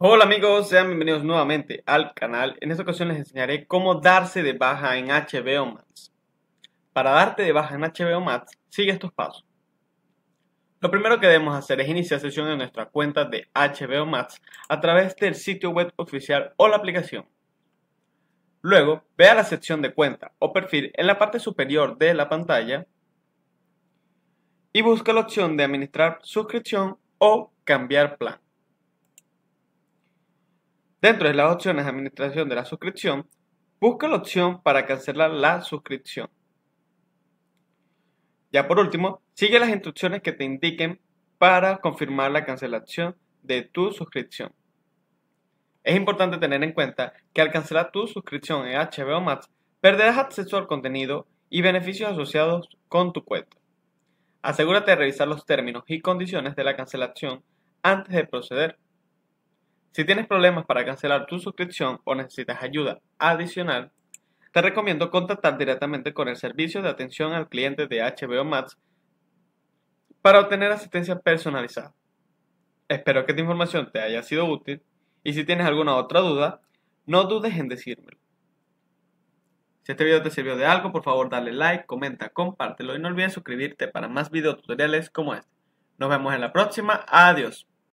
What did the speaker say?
Hola amigos, sean bienvenidos nuevamente al canal. En esta ocasión les enseñaré cómo darse de baja en HBO Max. Para darte de baja en HBO Max, sigue estos pasos. Lo primero que debemos hacer es iniciar sesión en nuestra cuenta de HBO Max a través del sitio web oficial o la aplicación. Luego, ve a la sección de cuenta o perfil en la parte superior de la pantalla y busca la opción de administrar suscripción o cambiar plan. Dentro de las opciones de administración de la suscripción, busca la opción para cancelar la suscripción. Ya por último, sigue las instrucciones que te indiquen para confirmar la cancelación de tu suscripción. Es importante tener en cuenta que al cancelar tu suscripción en HBO Max, perderás acceso al contenido y beneficios asociados con tu cuenta. Asegúrate de revisar los términos y condiciones de la cancelación antes de proceder. Si tienes problemas para cancelar tu suscripción o necesitas ayuda adicional, te recomiendo contactar directamente con el servicio de atención al cliente de HBO Max para obtener asistencia personalizada. Espero que esta información te haya sido útil y si tienes alguna otra duda, no dudes en decírmelo. Si este video te sirvió de algo, por favor dale like, comenta, compártelo y no olvides suscribirte para más tutoriales como este. Nos vemos en la próxima. Adiós.